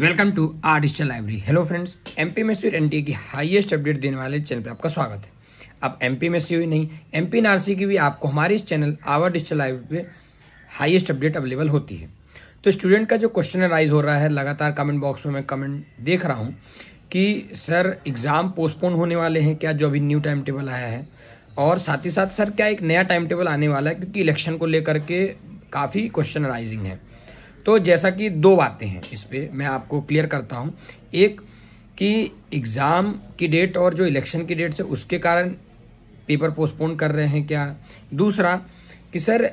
welcome to our digital library hello friends MP में N T की highest update देने वाले चैनल पर आपका स्वागत है अब एमपी में ही नहीं एम पी की भी आपको हमारे इस चैनल आवर डिजिटल लाइब्रेरी पे हाईएस्ट अपडेट अवेलेबल होती है तो स्टूडेंट का जो क्वेश्चन राइज हो रहा है लगातार कमेंट बॉक्स में मैं कमेंट देख रहा हूँ कि सर एग्ज़ाम पोस्टपोन होने वाले हैं क्या जो अभी न्यू टाइम टेबल आया है और साथ ही साथ सर क्या एक नया टाइम टेबल आने वाला है क्योंकि इलेक्शन को लेकर के काफ़ी क्वेश्चन राइजिंग है तो जैसा कि दो बातें हैं इस पर मैं आपको क्लियर करता हूँ एक कि एग्ज़ाम की डेट और जो इलेक्शन की डेट से उसके कारण पेपर पोस्टपोन कर रहे हैं क्या दूसरा कि सर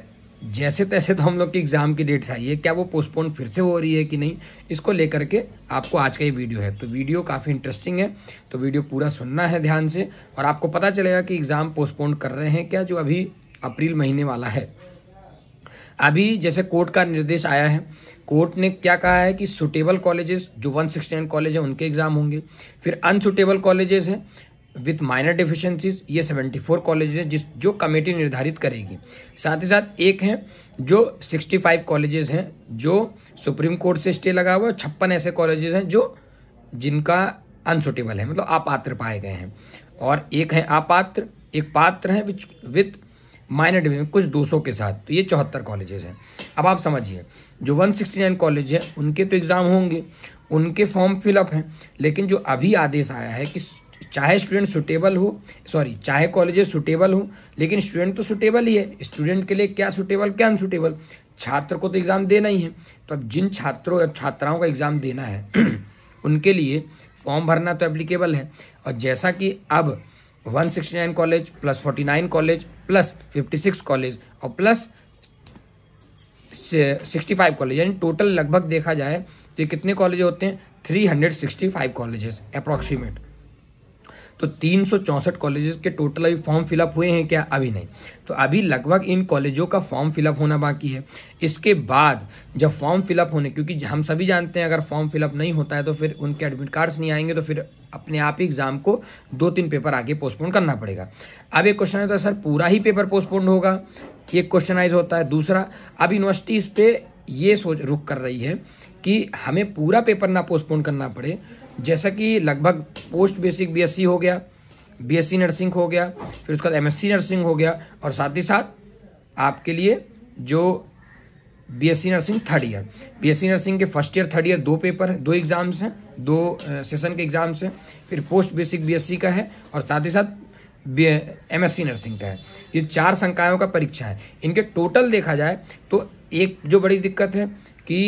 जैसे तैसे तो हम लोग की एग्ज़ाम की डेट्स आई है क्या वो पोस्टपोन फिर से हो रही है कि नहीं इसको लेकर के आपको आज का ये वीडियो है तो वीडियो काफ़ी इंटरेस्टिंग है तो वीडियो पूरा सुनना है ध्यान से और आपको पता चलेगा कि एग्ज़ाम पोस्टपोन कर रहे हैं क्या जो अभी अप्रैल महीने वाला है अभी जैसे कोर्ट का निर्देश आया है कोर्ट ने क्या कहा है कि सुटेबल कॉलेजेस जो वन सिक्सटी कॉलेज हैं उनके एग्ज़ाम होंगे फिर अनसुटेबल कॉलेजेस हैं विथ माइनर डिफिशेंसीज ये 74 कॉलेज हैं जिस जो कमेटी निर्धारित करेगी साथ ही साथ एक हैं जो 65 कॉलेजेस हैं जो सुप्रीम कोर्ट से स्टे लगा हुआ है छप्पन ऐसे कॉलेजेस हैं जो जिनका अनसुटेबल है मतलब आपात्र पाए गए हैं और एक हैं आपात्र एक पात्र हैं विच विथ माइनर डिवीजन कुछ 200 के साथ तो ये चौहत्तर कॉलेजेस हैं अब आप समझिए जो 169 कॉलेज हैं उनके तो एग्ज़ाम होंगे उनके फॉर्म फिलअप हैं लेकिन जो अभी आदेश आया है कि चाहे स्टूडेंट सुटेबल हो सॉरी चाहे कॉलेजेस सुटेबल हो लेकिन स्टूडेंट तो सुटेबल ही है स्टूडेंट के लिए क्या सुटेबल क्या अनसुटेबल छात्र को तो एग्ज़ाम देना ही है तो अब जिन छात्रों या छात्राओं का एग्ज़ाम देना है उनके लिए फॉर्म भरना तो एप्लीकेबल है और जैसा कि अब one sixty nine college plus forty nine college plus fifty six college और प्लस सिक्सटी फाइव कॉलेज यानी टोटल लगभग देखा जाए तो कितने कॉलेज होते हैं three hundred sixty five colleges approximate तो तीन कॉलेजेस के टोटल अभी फॉर्म फिलअप हुए हैं क्या अभी नहीं तो अभी लगभग इन कॉलेजों का फॉर्म फिलअप होना बाकी है इसके बाद जब फॉर्म फिलअप होने क्योंकि हम सभी जानते हैं अगर फॉर्म फिलअप नहीं होता है तो फिर उनके एडमिट कार्ड्स नहीं आएंगे तो फिर अपने आप ही एग्ज़ाम को दो तीन पेपर आगे पोस्टपोन करना पड़ेगा अब एक क्वेश्चन है तो सर पूरा ही पेपर पोस्टपोन होगा एक क्वेश्चन आइज होता है दूसरा अब यूनिवर्सिटी इस पर ये सोच रुक कर रही है कि हमें पूरा पेपर ना पोस्टपोन करना पड़े जैसा कि लगभग पोस्ट बेसिक बीएससी हो गया बीएससी नर्सिंग हो गया फिर उसके बाद एमएससी नर्सिंग हो गया और साथ ही साथ आपके लिए जो BSc nursing third year BSc nursing के फर्स्ट ईयर थर्ड ईयर दो पेपर है दो एग्ज़ाम्स हैं दो सेशन के एग्ज़ाम्स हैं फिर पोस्ट बेसिक बीएससी का है और साथ ही साथ एम एस नर्सिंग का है ये चार संकायों का परीक्षा है इनके टोटल देखा जाए तो एक जो बड़ी दिक्कत है कि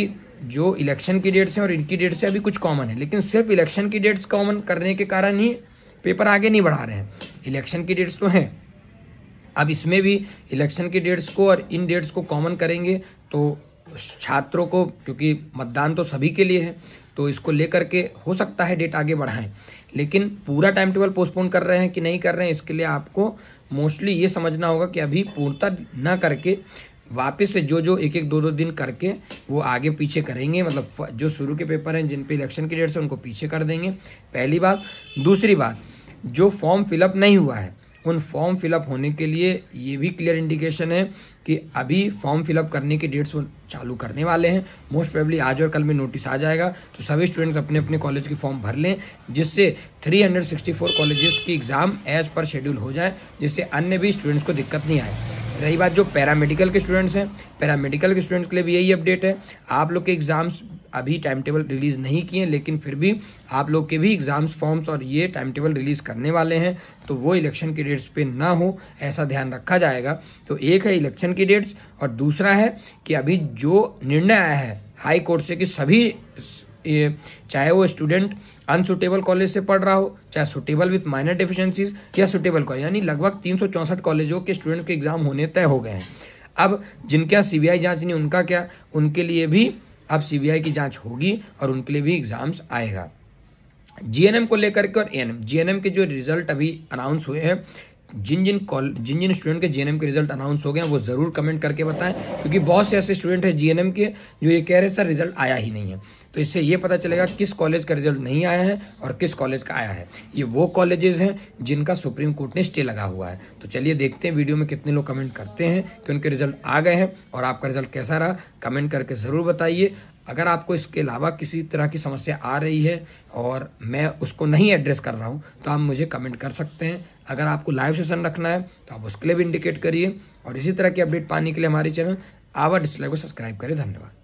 जो इलेक्शन की डेट्स हैं और इनकी डेट से अभी कुछ कॉमन है लेकिन सिर्फ इलेक्शन की डेट्स कॉमन करने के कारण ही पेपर आगे नहीं बढ़ा रहे हैं इलेक्शन की डेट्स तो हैं अब इसमें भी इलेक्शन की डेट्स को और इन डेट्स को कॉमन करेंगे तो छात्रों को क्योंकि मतदान तो सभी के लिए है तो इसको लेकर के हो सकता है डेट आगे बढ़ाएं लेकिन पूरा टाइम टेबल पोस्टपोन कर रहे हैं कि नहीं कर रहे हैं इसके लिए आपको मोस्टली ये समझना होगा कि अभी पूर्णता ना करके वापस से जो जो एक एक दो दो दिन करके वो आगे पीछे करेंगे मतलब जो शुरू के पेपर हैं जिन पे इलेक्शन की डेट्स हैं उनको पीछे कर देंगे पहली बात दूसरी बात जो फॉर्म फिलअप नहीं हुआ है उन फॉर्म फिलअप होने के लिए ये भी क्लियर इंडिकेशन है कि अभी फॉर्म फिलअप करने की डेट्स वो चालू करने वाले हैं मोस्ट प्रोबेबली आज और कल में नोटिस आ जाएगा तो सभी स्टूडेंट्स अपने अपने कॉलेज की फॉर्म भर लें जिससे 364 कॉलेजेस की एग्ज़ाम एज पर शेड्यूल हो जाए जिससे अन्य भी स्टूडेंट्स को दिक्कत नहीं आए रही बात जो पैरामेडिकल के स्टूडेंट्स हैं पैरामेडिकल के स्टूडेंट्स के लिए भी यही अपडेट है आप लोग के एग्ज़ाम्स अभी टाइम टेबल रिलीज़ नहीं किए लेकिन फिर भी आप लोग के भी एग्ज़ाम्स फॉर्म्स और ये टाइम टेबल रिलीज़ करने वाले हैं तो वो इलेक्शन की डेट्स पे ना हो ऐसा ध्यान रखा जाएगा तो एक है इलेक्शन की डेट्स और दूसरा है कि अभी जो निर्णय आया है हाई कोर्ट से कि सभी चाहे वो स्टूडेंट अनसुटेबल कॉलेज से पढ़ रहा हो चाहे सुटेबल विथ माइनर डिफिशेंसीज या सुटेबल कॉलेज यानी लगभग तीन कॉलेजों के स्टूडेंट के एग्जाम होने तय हो गए हैं अब जिनके यहाँ सी बी नहीं उनका क्या उनके लिए भी अब सी की जाँच होगी और उनके लिए भी एग्ज़ाम्स आएगा जीएनएम को लेकर के और एएनएम जीएनएम के जो रिजल्ट अभी अनाउंस हुए हैं जिन जिन कॉलेज जिन जिन स्टूडेंट के जीएनएम के रिजल्ट अनाउंस हो गए हैं वो ज़रूर कमेंट करके बताएं क्योंकि बहुत से ऐसे स्टूडेंट हैं जीएनएम के जो ये कह रहे हैं सर रिजल्ट आया ही नहीं है तो इससे ये पता चलेगा किस कॉलेज का रिजल्ट नहीं आया है और किस कॉलेज का आया है ये वो कॉलेजेस हैं जिनका सुप्रीम कोर्ट ने स्टे लगा हुआ है तो चलिए देखते हैं वीडियो में कितने लोग कमेंट करते हैं कि उनके रिजल्ट आ गए हैं और आपका रिजल्ट कैसा रहा कमेंट करके ज़रूर बताइए अगर आपको इसके अलावा किसी तरह की समस्या आ रही है और मैं उसको नहीं एड्रेस कर रहा हूँ तो आप मुझे कमेंट कर सकते हैं अगर आपको लाइव सेशन रखना है तो आप उसके लिए भी इंडिकेट करिए और इसी तरह की अपडेट पाने के लिए हमारे चैनल आवर डिस्प्ले को सब्सक्राइब करें धन्यवाद